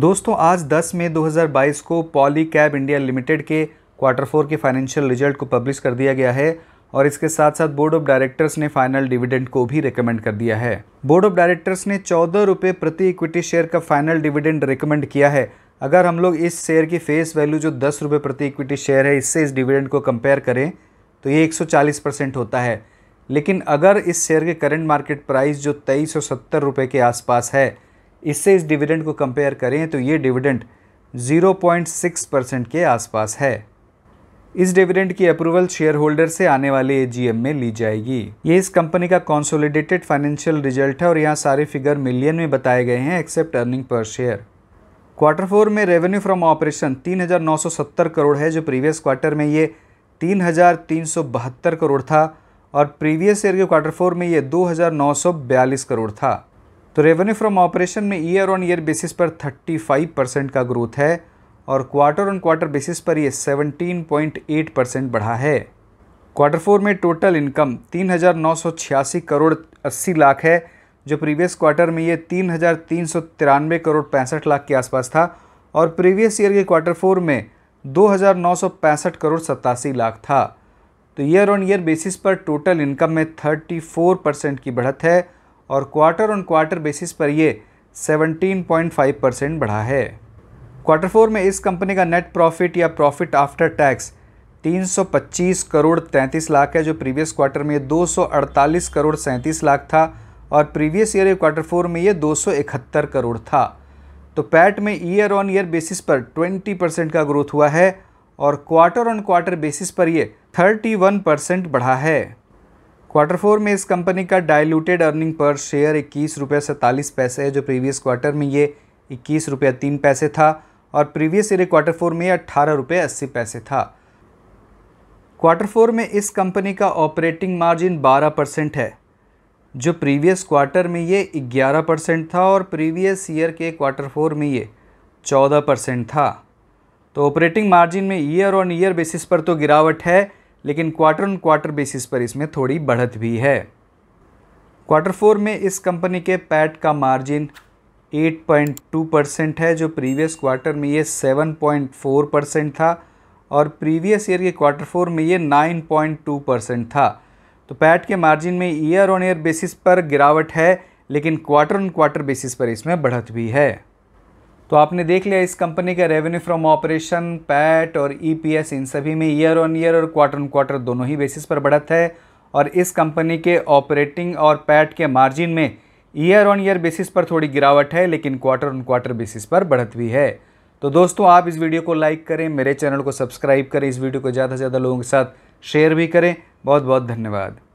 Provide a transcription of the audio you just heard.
दोस्तों आज 10 मई 2022 को पॉली कैब इंडिया लिमिटेड के क्वार्टर फोर के फाइनेंशियल रिजल्ट को पब्लिश कर दिया गया है और इसके साथ साथ बोर्ड ऑफ डायरेक्टर्स ने फाइनल डिविडेंड को भी रिकमेंड कर दिया है बोर्ड ऑफ डायरेक्टर्स ने चौदह रुपये प्रति इक्विटी शेयर का फाइनल डिविडेंड रिकमेंड किया है अगर हम लोग इस शेयर की फेस वैल्यू जो दस रुपये प्रति इक्विटी शेयर है इससे इस डिविडेंड को कंपेयर करें तो ये 140 परसेंट होता है लेकिन अगर इस शेयर के करंट मार्केट प्राइस जो तेईस सौ के आसपास है इससे इस डिविडेंड को कंपेयर करें तो ये डिविडेंड 0.6 परसेंट के आसपास है इस डिविडेंड की अप्रूवल शेयर होल्डर से आने वाले एजीएम में ली जाएगी ये इस कंपनी का कॉन्सोलिडेटेड फाइनेंशियल रिजल्ट है और यहाँ सारे फिगर मिलियन में बताए गए हैं except earning per share quarter four में रेवेन्यू फ्रॉम ऑपरेशन 3,970 करोड़ है जो प्रीवियस क्वार्टर में ये 3,372 करोड़ था और प्रीवियस ईयर के क्वार्टर फोर में ये 2,942 करोड़ था तो रेवेन्यू फ्रॉम ऑपरेशन में ईयर ऑन ईयर बेसिस पर 35 परसेंट का ग्रोथ है और क्वार्टर ऑन क्वार्टर बेसिस पर यह 17.8 परसेंट बढ़ा है क्वार्टर फोर में टोटल इनकम तीन करोड़ अस्सी लाख है जो प्रीवियस क्वार्टर में ये तीन हज़ार तीन सौ तिरानवे करोड़ पैंसठ लाख के आसपास था और प्रीवियस ईयर के क्वार्टर फोर में दो हज़ार नौ सौ पैंसठ करोड़ सत्तासी लाख था तो ईयर ऑन ईयर बेसिस पर टोटल इनकम में थर्टी फोर परसेंट की बढ़त है और क्वार्टर ऑन क्वार्टर बेसिस पर ये 17.5 परसेंट बढ़ा है क्वार्टर फोर में इस कंपनी का नेट प्रॉफिट या profit after tax 325 crore 33 lakh है जो प्रीवियस क्वार्टर में ये 248 करोड़ सैंतीस लाख था और प्रीवियस ईयर क्वार्टर फोर में ये 271 करोड़ था तो पैट में ईयर ऑन ईयर बेसिस पर 20 परसेंट का ग्रोथ हुआ है और क्वार्टर ऑन क्वार्टर बेसिस पर ये 31 परसेंट बढ़ा है क्वार्टर फोर में इस कंपनी का डायलूटेड अर्निंग पर शेयर इक्कीस रुपये सैंतालीस पैसे है जो प्रीवियस क्वार्टर में ये इक्कीस रुपये तीन पैसे था और प्रीवियस ईयर क्वार्टर फोर में अट्ठारह रुपये अस्सी पैसे था क्वार्टर फोर में इस कंपनी का ऑपरेटिंग मार्जिन बारह परसेंट है जो प्रीवियस क्वार्टर में ये ग्यारह परसेंट था और प्रीवियस ईयर के क्वार्टर फोर में ये चौदह परसेंट था तो ऑपरेटिंग मार्जिन में ईयर ऑन ईयर बेसिस पर तो गिरावट है लेकिन क्वार्टर ऑन क्वार्टर बेसिस पर इसमें थोड़ी बढ़त भी है क्वार्टर फोर में इस कंपनी के पैट का मार्जिन 8.2 परसेंट है जो प्रीवियस क्वार्टर में ये 7.4 परसेंट था और प्रीवियस ईयर के क्वार्टर फोर में ये 9.2 परसेंट था तो पैट के मार्जिन में ईयर ऑन ईयर बेसिस पर गिरावट है लेकिन क्वार्टर ऑन क्वार्टर बेसिस पर इसमें बढ़त भी है तो आपने देख लिया इस कंपनी का रेवेन्यू फ्रॉम ऑपरेशन पैट और ईपीएस e इन सभी में ईयर ऑन ईयर और क्वार्टर ऑन क्वार्टर दोनों ही बेसिस पर बढ़त है और इस कंपनी के ऑपरेटिंग और पैट के मार्जिन में ईयर ऑन ईयर बेसिस पर थोड़ी गिरावट है लेकिन क्वार्टर ऑन क्वार्टर बेसिस पर बढ़त भी है तो दोस्तों आप इस वीडियो को लाइक करें मेरे चैनल को सब्सक्राइब करें इस वीडियो को ज़्यादा से ज़्यादा लोगों के साथ शेयर भी करें बहुत बहुत धन्यवाद